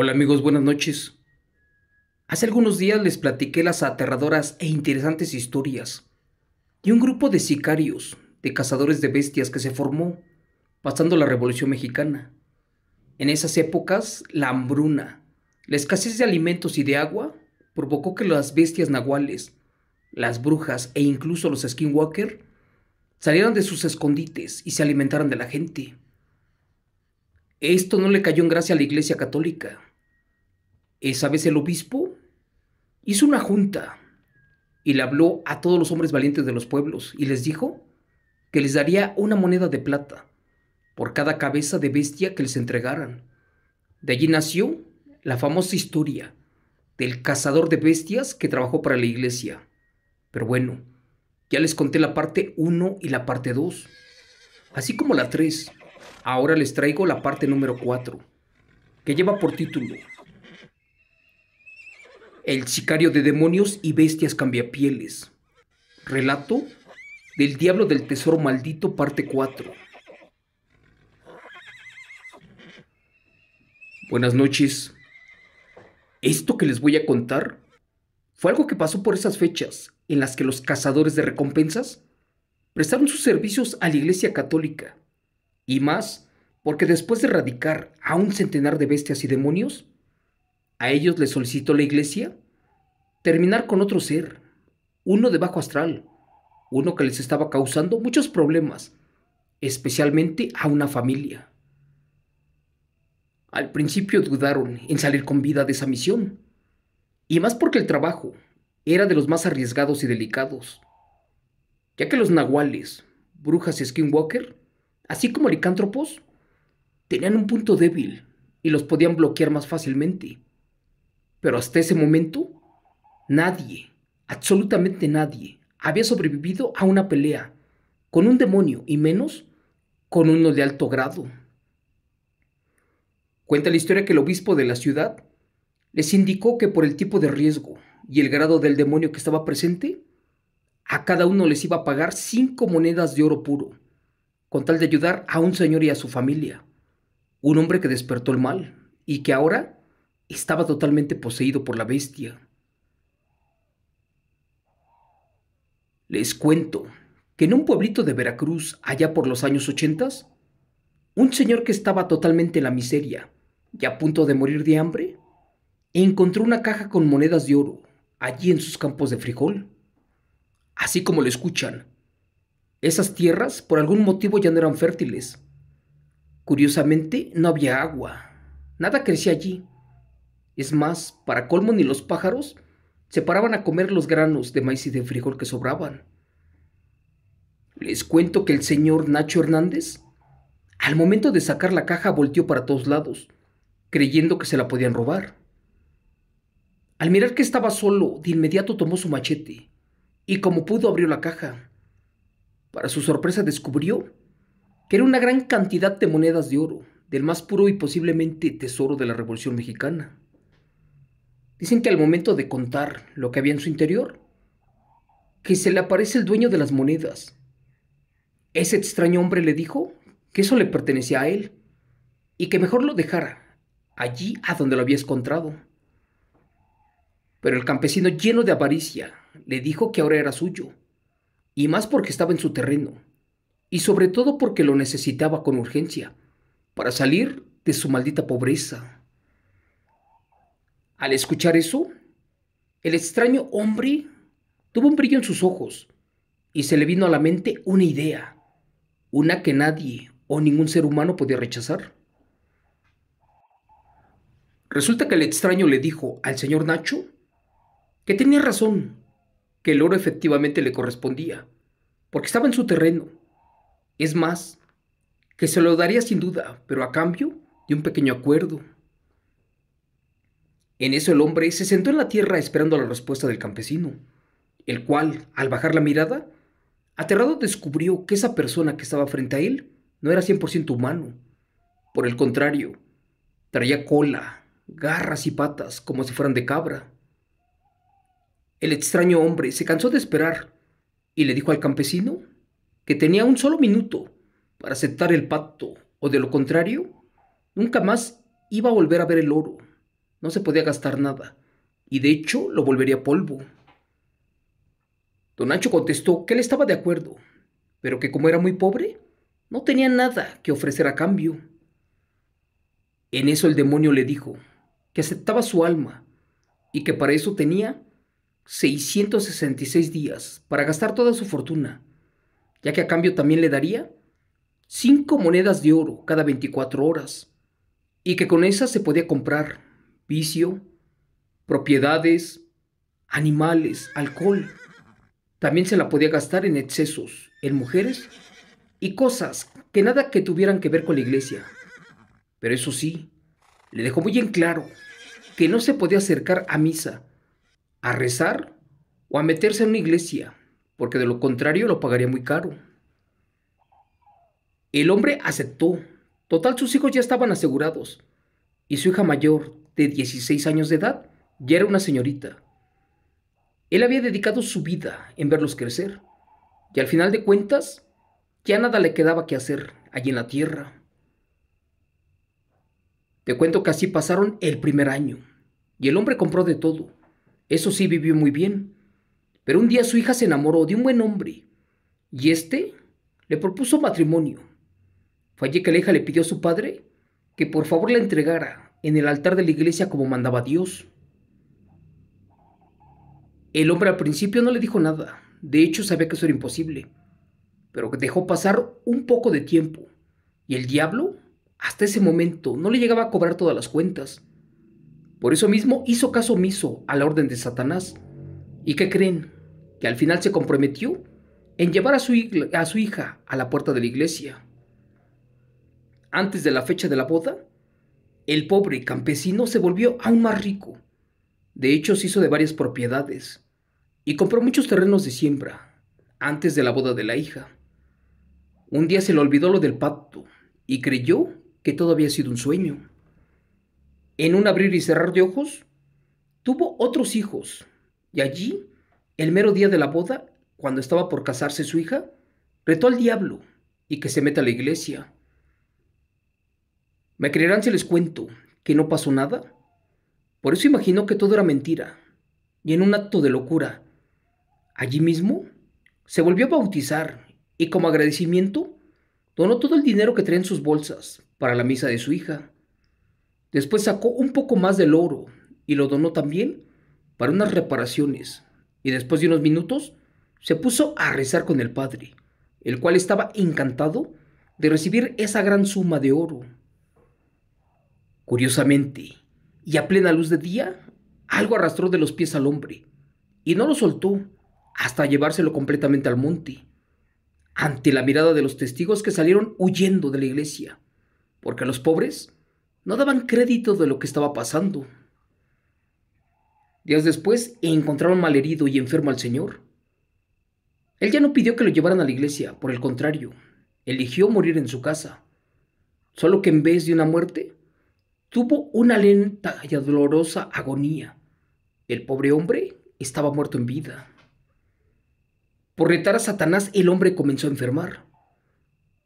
Hola amigos, buenas noches. Hace algunos días les platiqué las aterradoras e interesantes historias de un grupo de sicarios, de cazadores de bestias que se formó pasando la Revolución Mexicana. En esas épocas, la hambruna, la escasez de alimentos y de agua provocó que las bestias nahuales, las brujas e incluso los skinwalker salieran de sus escondites y se alimentaran de la gente. Esto no le cayó en gracia a la Iglesia Católica, esa vez el obispo hizo una junta y le habló a todos los hombres valientes de los pueblos y les dijo que les daría una moneda de plata por cada cabeza de bestia que les entregaran. De allí nació la famosa historia del cazador de bestias que trabajó para la iglesia. Pero bueno, ya les conté la parte 1 y la parte 2, así como la 3. Ahora les traigo la parte número 4, que lleva por título el sicario de demonios y bestias cambia pieles, Relato del diablo del tesoro maldito, parte 4. Buenas noches. Esto que les voy a contar fue algo que pasó por esas fechas en las que los cazadores de recompensas prestaron sus servicios a la Iglesia Católica, y más porque después de erradicar a un centenar de bestias y demonios, a ellos les solicitó la iglesia terminar con otro ser, uno de bajo astral, uno que les estaba causando muchos problemas, especialmente a una familia. Al principio dudaron en salir con vida de esa misión, y más porque el trabajo era de los más arriesgados y delicados, ya que los nahuales, brujas y skinwalker, así como licántropos, tenían un punto débil y los podían bloquear más fácilmente. Pero hasta ese momento, nadie, absolutamente nadie, había sobrevivido a una pelea con un demonio y menos con uno de alto grado. Cuenta la historia que el obispo de la ciudad les indicó que por el tipo de riesgo y el grado del demonio que estaba presente, a cada uno les iba a pagar cinco monedas de oro puro, con tal de ayudar a un señor y a su familia, un hombre que despertó el mal y que ahora estaba totalmente poseído por la bestia. Les cuento que en un pueblito de Veracruz, allá por los años ochentas, un señor que estaba totalmente en la miseria y a punto de morir de hambre, encontró una caja con monedas de oro allí en sus campos de frijol. Así como lo escuchan, esas tierras por algún motivo ya no eran fértiles. Curiosamente, no había agua, nada crecía allí es más, para colmo ni los pájaros se paraban a comer los granos de maíz y de frijol que sobraban. Les cuento que el señor Nacho Hernández, al momento de sacar la caja, volteó para todos lados, creyendo que se la podían robar. Al mirar que estaba solo, de inmediato tomó su machete y como pudo abrió la caja. Para su sorpresa descubrió que era una gran cantidad de monedas de oro, del más puro y posiblemente tesoro de la Revolución Mexicana. Dicen que al momento de contar lo que había en su interior, que se le aparece el dueño de las monedas. Ese extraño hombre le dijo que eso le pertenecía a él y que mejor lo dejara allí a donde lo había encontrado. Pero el campesino lleno de avaricia le dijo que ahora era suyo, y más porque estaba en su terreno, y sobre todo porque lo necesitaba con urgencia, para salir de su maldita pobreza. Al escuchar eso, el extraño hombre tuvo un brillo en sus ojos y se le vino a la mente una idea, una que nadie o ningún ser humano podía rechazar. Resulta que el extraño le dijo al señor Nacho que tenía razón, que el oro efectivamente le correspondía, porque estaba en su terreno. Es más, que se lo daría sin duda, pero a cambio de un pequeño acuerdo. En eso el hombre se sentó en la tierra esperando la respuesta del campesino, el cual, al bajar la mirada, aterrado descubrió que esa persona que estaba frente a él no era 100% humano. Por el contrario, traía cola, garras y patas como si fueran de cabra. El extraño hombre se cansó de esperar y le dijo al campesino que tenía un solo minuto para aceptar el pacto o de lo contrario, nunca más iba a volver a ver el oro. No se podía gastar nada, y de hecho lo volvería polvo. Don Ancho contestó que él estaba de acuerdo, pero que como era muy pobre, no tenía nada que ofrecer a cambio. En eso el demonio le dijo que aceptaba su alma y que para eso tenía 666 días para gastar toda su fortuna, ya que a cambio también le daría 5 monedas de oro cada 24 horas y que con esas se podía comprar vicio, propiedades, animales, alcohol. También se la podía gastar en excesos, en mujeres y cosas que nada que tuvieran que ver con la iglesia. Pero eso sí, le dejó muy en claro que no se podía acercar a misa, a rezar o a meterse en una iglesia, porque de lo contrario lo pagaría muy caro. El hombre aceptó. Total, sus hijos ya estaban asegurados. Y su hija mayor, de 16 años de edad, ya era una señorita. Él había dedicado su vida en verlos crecer, y al final de cuentas, ya nada le quedaba que hacer allí en la tierra. Te cuento que así pasaron el primer año, y el hombre compró de todo. Eso sí vivió muy bien, pero un día su hija se enamoró de un buen hombre, y este le propuso matrimonio. Fue allí que la hija le pidió a su padre que por favor le entregara en el altar de la iglesia como mandaba Dios. El hombre al principio no le dijo nada, de hecho sabía que eso era imposible, pero dejó pasar un poco de tiempo, y el diablo, hasta ese momento, no le llegaba a cobrar todas las cuentas. Por eso mismo hizo caso omiso a la orden de Satanás. ¿Y qué creen? Que al final se comprometió en llevar a su, a su hija a la puerta de la iglesia. Antes de la fecha de la boda, el pobre campesino se volvió aún más rico. De hecho, se hizo de varias propiedades y compró muchos terrenos de siembra antes de la boda de la hija. Un día se le olvidó lo del pacto y creyó que todo había sido un sueño. En un abrir y cerrar de ojos, tuvo otros hijos y allí, el mero día de la boda, cuando estaba por casarse su hija, retó al diablo y que se meta a la iglesia ¿Me creerán si les cuento que no pasó nada? Por eso imaginó que todo era mentira. Y en un acto de locura, allí mismo, se volvió a bautizar y como agradecimiento donó todo el dinero que traía en sus bolsas para la misa de su hija. Después sacó un poco más del oro y lo donó también para unas reparaciones. Y después de unos minutos se puso a rezar con el padre, el cual estaba encantado de recibir esa gran suma de oro Curiosamente, y a plena luz de día, algo arrastró de los pies al hombre, y no lo soltó hasta llevárselo completamente al monte, ante la mirada de los testigos que salieron huyendo de la iglesia, porque los pobres no daban crédito de lo que estaba pasando. Días después encontraron malherido y enfermo al Señor. Él ya no pidió que lo llevaran a la iglesia, por el contrario, eligió morir en su casa, solo que en vez de una muerte, Tuvo una lenta y dolorosa agonía. El pobre hombre estaba muerto en vida. Por retar a Satanás, el hombre comenzó a enfermar,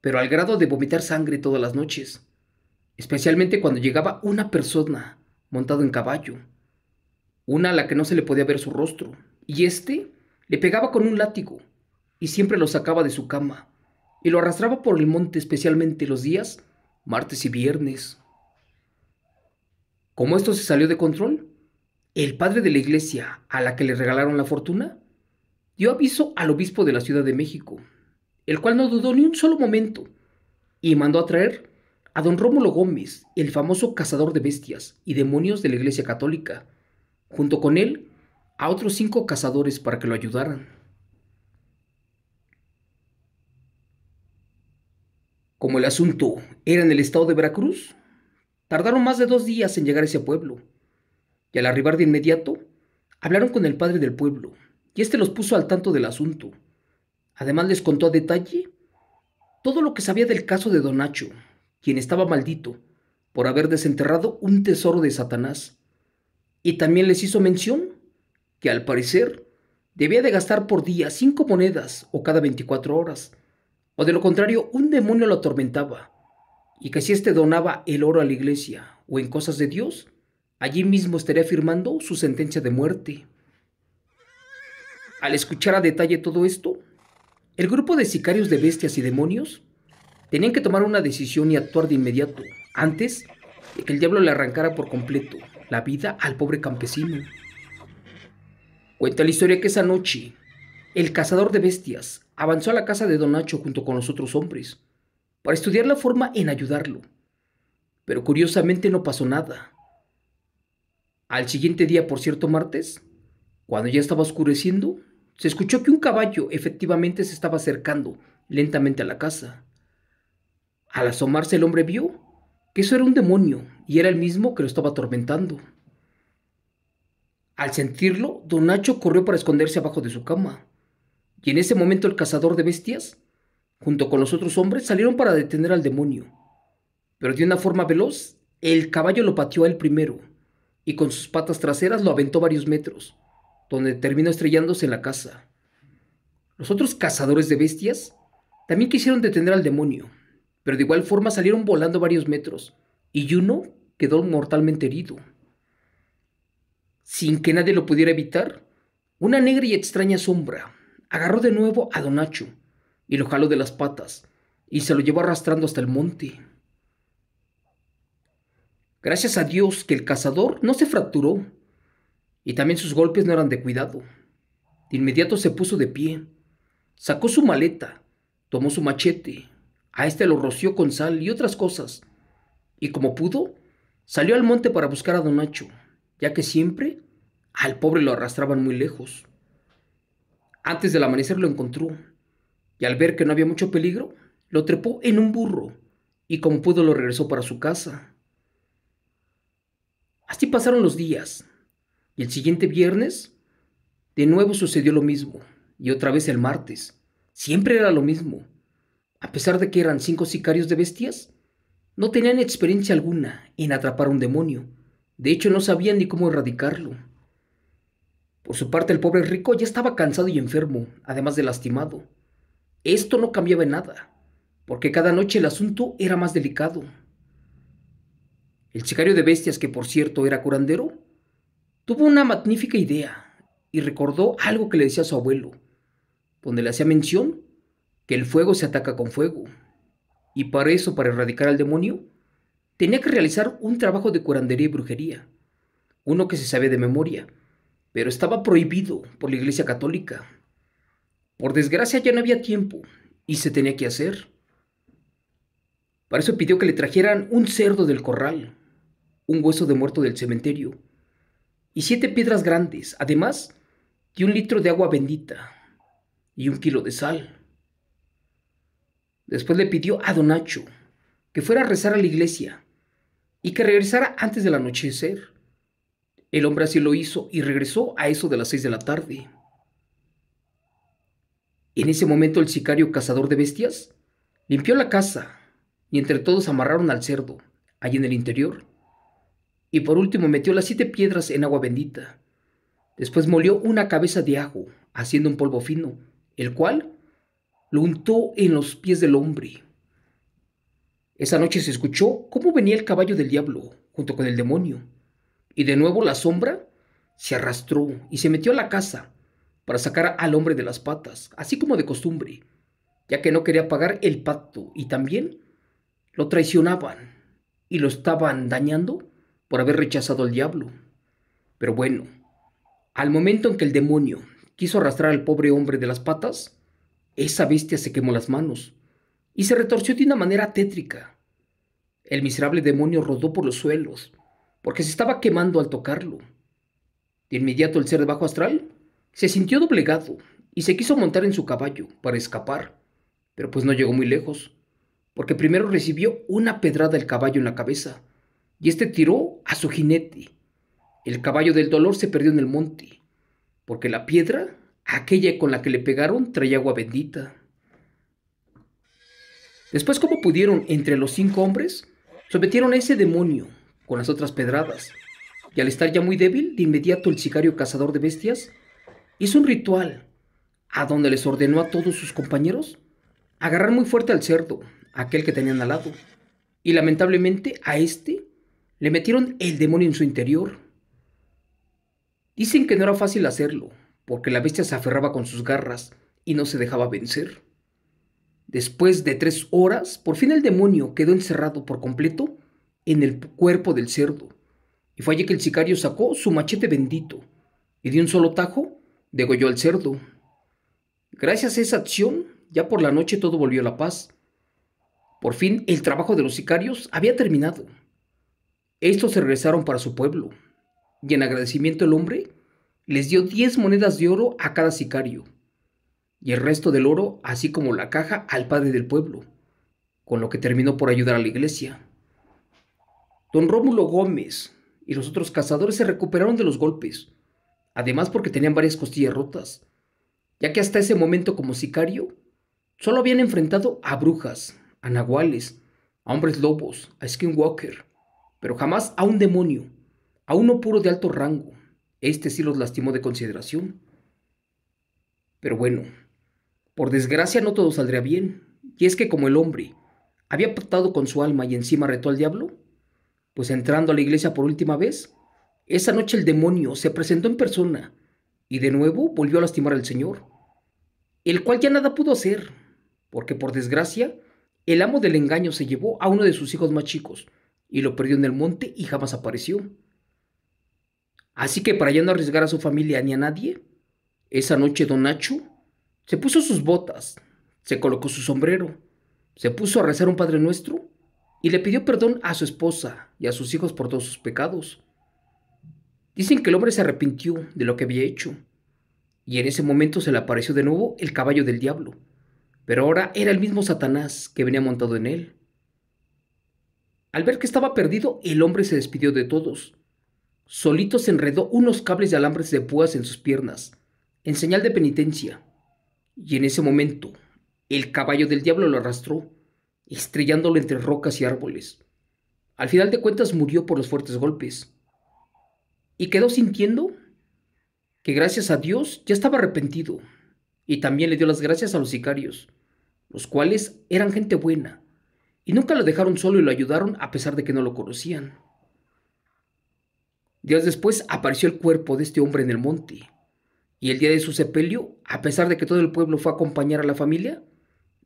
pero al grado de vomitar sangre todas las noches, especialmente cuando llegaba una persona montado en caballo, una a la que no se le podía ver su rostro, y éste le pegaba con un látigo y siempre lo sacaba de su cama y lo arrastraba por el monte especialmente los días martes y viernes. Como esto se salió de control, el padre de la iglesia a la que le regalaron la fortuna dio aviso al obispo de la Ciudad de México, el cual no dudó ni un solo momento y mandó a traer a don Rómulo Gómez, el famoso cazador de bestias y demonios de la Iglesia Católica, junto con él a otros cinco cazadores para que lo ayudaran. Como el asunto era en el estado de Veracruz, Tardaron más de dos días en llegar a ese pueblo. Y al arribar de inmediato, hablaron con el padre del pueblo, y éste los puso al tanto del asunto. Además les contó a detalle todo lo que sabía del caso de Don Nacho, quien estaba maldito por haber desenterrado un tesoro de Satanás. Y también les hizo mención que al parecer debía de gastar por día cinco monedas o cada 24 horas, o de lo contrario un demonio lo atormentaba y que si éste donaba el oro a la iglesia o en cosas de Dios, allí mismo estaría firmando su sentencia de muerte. Al escuchar a detalle todo esto, el grupo de sicarios de bestias y demonios tenían que tomar una decisión y actuar de inmediato, antes de que el diablo le arrancara por completo la vida al pobre campesino. Cuenta la historia que esa noche, el cazador de bestias avanzó a la casa de Don Nacho junto con los otros hombres, para estudiar la forma en ayudarlo. Pero curiosamente no pasó nada. Al siguiente día, por cierto martes, cuando ya estaba oscureciendo, se escuchó que un caballo efectivamente se estaba acercando lentamente a la casa. Al asomarse el hombre vio que eso era un demonio y era el mismo que lo estaba atormentando. Al sentirlo, don Nacho corrió para esconderse abajo de su cama. Y en ese momento el cazador de bestias junto con los otros hombres, salieron para detener al demonio. Pero de una forma veloz, el caballo lo pateó a él primero, y con sus patas traseras lo aventó varios metros, donde terminó estrellándose en la casa. Los otros cazadores de bestias también quisieron detener al demonio, pero de igual forma salieron volando varios metros, y uno quedó mortalmente herido. Sin que nadie lo pudiera evitar, una negra y extraña sombra agarró de nuevo a Donacho y lo jaló de las patas y se lo llevó arrastrando hasta el monte. Gracias a Dios que el cazador no se fracturó y también sus golpes no eran de cuidado. De inmediato se puso de pie, sacó su maleta, tomó su machete, a este lo roció con sal y otras cosas, y como pudo, salió al monte para buscar a don Nacho, ya que siempre al pobre lo arrastraban muy lejos. Antes del amanecer lo encontró y al ver que no había mucho peligro, lo trepó en un burro y como pudo lo regresó para su casa. Así pasaron los días y el siguiente viernes de nuevo sucedió lo mismo y otra vez el martes. Siempre era lo mismo. A pesar de que eran cinco sicarios de bestias, no tenían experiencia alguna en atrapar a un demonio. De hecho, no sabían ni cómo erradicarlo. Por su parte, el pobre rico ya estaba cansado y enfermo, además de lastimado. Esto no cambiaba en nada, porque cada noche el asunto era más delicado. El sicario de bestias, que por cierto era curandero, tuvo una magnífica idea y recordó algo que le decía a su abuelo, donde le hacía mención que el fuego se ataca con fuego. Y para eso, para erradicar al demonio, tenía que realizar un trabajo de curandería y brujería, uno que se sabe de memoria, pero estaba prohibido por la Iglesia Católica por desgracia ya no había tiempo y se tenía que hacer. Para eso pidió que le trajeran un cerdo del corral, un hueso de muerto del cementerio y siete piedras grandes, además de un litro de agua bendita y un kilo de sal. Después le pidió a don Nacho que fuera a rezar a la iglesia y que regresara antes del anochecer. El hombre así lo hizo y regresó a eso de las seis de la tarde. En ese momento el sicario cazador de bestias limpió la casa y entre todos amarraron al cerdo, allí en el interior. Y por último metió las siete piedras en agua bendita. Después molió una cabeza de ajo, haciendo un polvo fino, el cual lo untó en los pies del hombre. Esa noche se escuchó cómo venía el caballo del diablo junto con el demonio, y de nuevo la sombra se arrastró y se metió a la casa, para sacar al hombre de las patas, así como de costumbre, ya que no quería pagar el pacto y también lo traicionaban y lo estaban dañando por haber rechazado al diablo. Pero bueno, al momento en que el demonio quiso arrastrar al pobre hombre de las patas, esa bestia se quemó las manos y se retorció de una manera tétrica. El miserable demonio rodó por los suelos, porque se estaba quemando al tocarlo. De inmediato el ser de bajo astral se sintió doblegado y se quiso montar en su caballo para escapar, pero pues no llegó muy lejos, porque primero recibió una pedrada el caballo en la cabeza, y este tiró a su jinete. El caballo del dolor se perdió en el monte, porque la piedra, aquella con la que le pegaron, traía agua bendita. Después, como pudieron, entre los cinco hombres, sometieron a ese demonio con las otras pedradas, y al estar ya muy débil, de inmediato el sicario cazador de bestias hizo un ritual a donde les ordenó a todos sus compañeros agarrar muy fuerte al cerdo, aquel que tenían al lado. Y lamentablemente a este le metieron el demonio en su interior. Dicen que no era fácil hacerlo, porque la bestia se aferraba con sus garras y no se dejaba vencer. Después de tres horas, por fin el demonio quedó encerrado por completo en el cuerpo del cerdo. Y fue allí que el sicario sacó su machete bendito y de un solo tajo degolló al cerdo. Gracias a esa acción, ya por la noche todo volvió a la paz. Por fin el trabajo de los sicarios había terminado. Estos se regresaron para su pueblo, y en agradecimiento el hombre les dio diez monedas de oro a cada sicario, y el resto del oro, así como la caja, al padre del pueblo, con lo que terminó por ayudar a la iglesia. Don Rómulo Gómez y los otros cazadores se recuperaron de los golpes, además porque tenían varias costillas rotas, ya que hasta ese momento como sicario solo habían enfrentado a brujas, a nahuales, a hombres lobos, a skinwalker, pero jamás a un demonio, a uno puro de alto rango. Este sí los lastimó de consideración. Pero bueno, por desgracia no todo saldría bien, y es que como el hombre había pactado con su alma y encima retó al diablo, pues entrando a la iglesia por última vez, esa noche el demonio se presentó en persona y de nuevo volvió a lastimar al señor, el cual ya nada pudo hacer, porque por desgracia el amo del engaño se llevó a uno de sus hijos más chicos y lo perdió en el monte y jamás apareció. Así que para ya no arriesgar a su familia ni a nadie, esa noche don Nacho se puso sus botas, se colocó su sombrero, se puso a rezar un Padre Nuestro y le pidió perdón a su esposa y a sus hijos por todos sus pecados. Dicen que el hombre se arrepintió de lo que había hecho, y en ese momento se le apareció de nuevo el caballo del diablo, pero ahora era el mismo Satanás que venía montado en él. Al ver que estaba perdido, el hombre se despidió de todos. Solito se enredó unos cables de alambres de púas en sus piernas, en señal de penitencia. Y en ese momento, el caballo del diablo lo arrastró, estrellándolo entre rocas y árboles. Al final de cuentas murió por los fuertes golpes, y quedó sintiendo que gracias a Dios ya estaba arrepentido y también le dio las gracias a los sicarios, los cuales eran gente buena y nunca lo dejaron solo y lo ayudaron a pesar de que no lo conocían. Días después apareció el cuerpo de este hombre en el monte y el día de su sepelio, a pesar de que todo el pueblo fue a acompañar a la familia,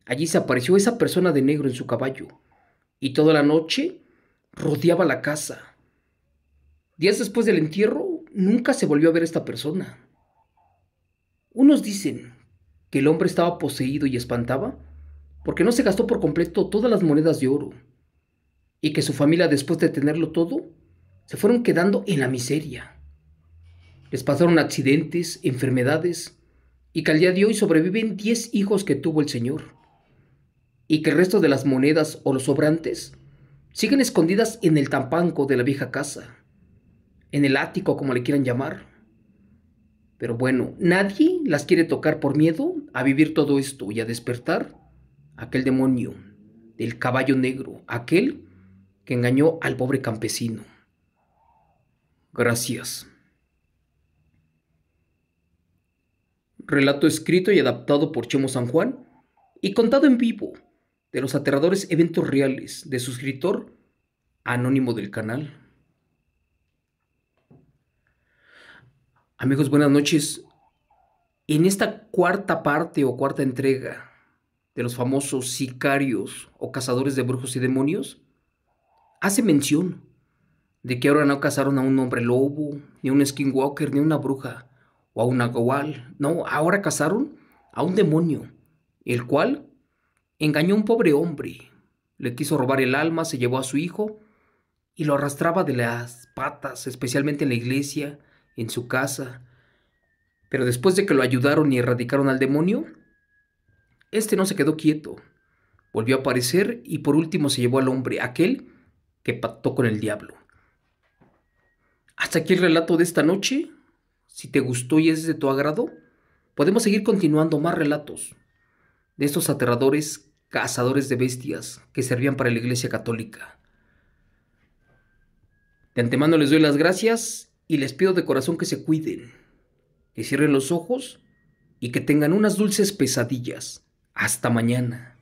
allí se apareció esa persona de negro en su caballo y toda la noche rodeaba la casa Días después del entierro, nunca se volvió a ver a esta persona. Unos dicen que el hombre estaba poseído y espantaba porque no se gastó por completo todas las monedas de oro y que su familia después de tenerlo todo se fueron quedando en la miseria. Les pasaron accidentes, enfermedades y que al día de hoy sobreviven 10 hijos que tuvo el Señor y que el resto de las monedas o los sobrantes siguen escondidas en el tampanco de la vieja casa en el ático, como le quieran llamar. Pero bueno, nadie las quiere tocar por miedo a vivir todo esto y a despertar aquel demonio del caballo negro, aquel que engañó al pobre campesino. Gracias. Relato escrito y adaptado por Chemo San Juan y contado en vivo de los aterradores eventos reales de suscriptor anónimo del canal. Amigos, buenas noches. En esta cuarta parte o cuarta entrega de los famosos sicarios o cazadores de brujos y demonios, hace mención de que ahora no cazaron a un hombre lobo, ni a un skinwalker, ni a una bruja o a una goal, No, ahora cazaron a un demonio, el cual engañó a un pobre hombre, le quiso robar el alma, se llevó a su hijo y lo arrastraba de las patas, especialmente en la iglesia en su casa. Pero después de que lo ayudaron y erradicaron al demonio, este no se quedó quieto. Volvió a aparecer y por último se llevó al hombre, aquel que pactó con el diablo. Hasta aquí el relato de esta noche. Si te gustó y es de tu agrado, podemos seguir continuando más relatos de estos aterradores cazadores de bestias que servían para la Iglesia Católica. De antemano les doy las gracias y les pido de corazón que se cuiden, que cierren los ojos y que tengan unas dulces pesadillas. Hasta mañana.